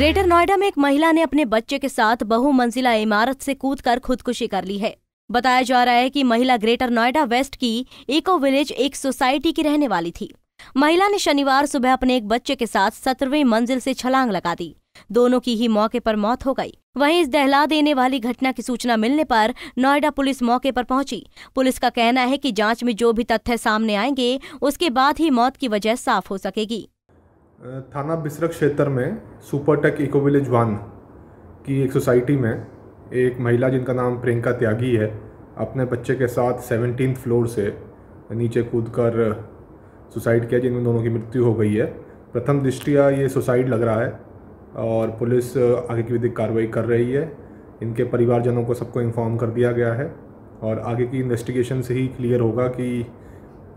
greater Noida में एक महिला ने अपने बच्चे के साथ बहुमंजिला इमारत से कूदकर खुदकुशी कर ली है बताया जा रहा है कि महिला ग्रेटर नोएडा वेस्ट की इको विलेज एक सोसाइटी की रहने वाली थी महिला ने शनिवार सुबह अपने एक बच्चे के साथ सत्रहवीं मंजिल से छलांग लगा दी दोनों की ही मौके पर मौत हो गई वहीं इस दहला देने वाली घटना की सूचना मिलने पर नोएडा पुलिस मौके पर पहुंची पुलिस का कहना है कि जांच में जो भी तथ्य सामने आएंगे उसके बाद ही मौत की वजह साफ हो सकेगी थाना बिसरक क्षेत्र में सुपरटेक इको विलेज वन की एक सोसाइटी में एक महिला जिनका नाम प्रियंका त्यागी है अपने बच्चे के साथ सेवनटीन फ्लोर से नीचे कूद कर सुसाइड किया जिनमें दोनों की मृत्यु हो गई है प्रथम दृष्टिया ये सुसाइड लग रहा है और पुलिस आगे की विधिक कार्रवाई कर रही है इनके परिवारजनों को सबको इन्फॉर्म कर दिया गया है और आगे की इन्वेस्टिगेशन से ही क्लियर होगा कि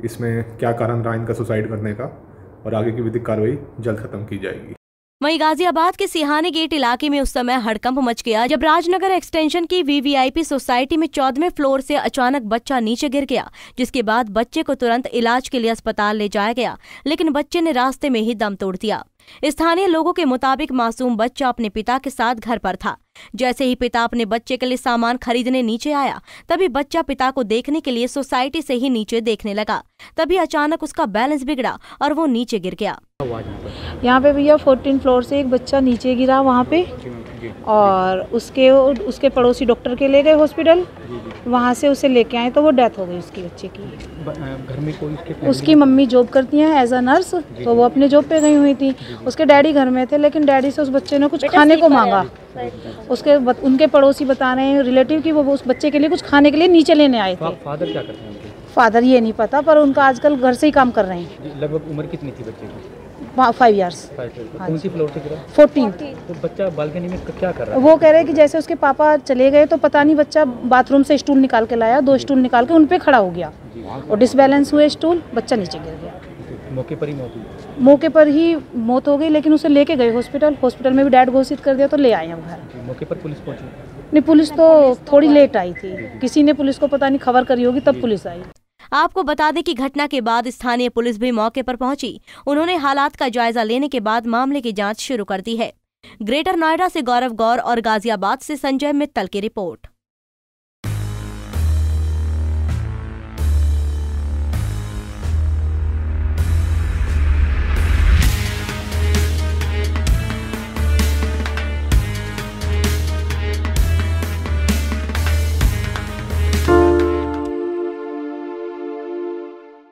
इसमें क्या कारण रहा इनका सुसाइड करने का और आगे की विधिक कार्रवाई जल्द खत्म की जाएगी वहीं गाजियाबाद के सिहाने गेट इलाके में उस समय हड़कंप मच गया जब राजनगर एक्सटेंशन की वीवीआईपी सोसाइटी में चौदहवें फ्लोर से अचानक बच्चा नीचे गिर गया जिसके बाद बच्चे को तुरंत इलाज के लिए अस्पताल ले जाया गया लेकिन बच्चे ने रास्ते में ही दम तोड़ दिया स्थानीय लोगों के मुताबिक मासूम बच्चा अपने पिता के साथ घर पर था जैसे ही पिता अपने बच्चे के लिए सामान खरीदने नीचे आया तभी बच्चा पिता को देखने के लिए सोसाइटी से ही नीचे देखने लगा तभी अचानक उसका बैलेंस बिगड़ा और वो नीचे गिर गया यहाँ पे भैया फोर्टीन फ्लोर से एक बच्चा नीचे गिरा वहाँ पे और उसके उसके पड़ोसी डॉक्टर के ले गए हॉस्पिटल वहाँ से उसे लेके आए तो वो डेथ हो गई उसकी बच्चे की घर में कोई उसकी मम्मी जॉब करती हैं एज अ नर्स तो वो अपने जॉब पे गई हुई थी उसके डैडी घर में थे लेकिन डैडी से उस बच्चे ने कुछ खाने को मांगा उसके उनके पड़ोसी बता रहे हैं रिलेटिव की वो उस बच्चे के लिए कुछ खाने के लिए नीचे लेने आए तो थे फादर क्या करते हैं फादर ये नहीं पता पर उनका आजकल घर से ही काम कर रहे हैं लगभग उम्र कितनी थी बच्चे की फाइव ईयर्स फोर्टीन बच्चा बालकनी में क्या कर रहा है वो कह रहे हैं कि जैसे उसके पापा चले गए तो पता नहीं बच्चा बाथरूम से स्टूल निकाल के लाया दो स्टूल निकाल के उन पर खड़ा हो गया और डिसबैलेंस हुए स्टूल बच्चा नीचे गिर गया मौके पर ही मौत हुई मौके पर ही मौत हो गई लेकिन उसे लेके गए हॉस्पिटल हॉस्पिटल में भी डैड घोषित कर दिया तो ले आए हम घर मौके पर पुलिस पहुंची नहीं पुलिस तो थोड़ी लेट आई थी किसी ने पुलिस को पता नहीं खबर करी होगी तब पुलिस आई आपको बता दें कि घटना के बाद स्थानीय पुलिस भी मौके पर पहुंची उन्होंने हालात का जायजा लेने के बाद मामले की जाँच शुरू कर दी है ग्रेटर नोएडा से गौरव गौर और गाजियाबाद से संजय मित्तल की रिपोर्ट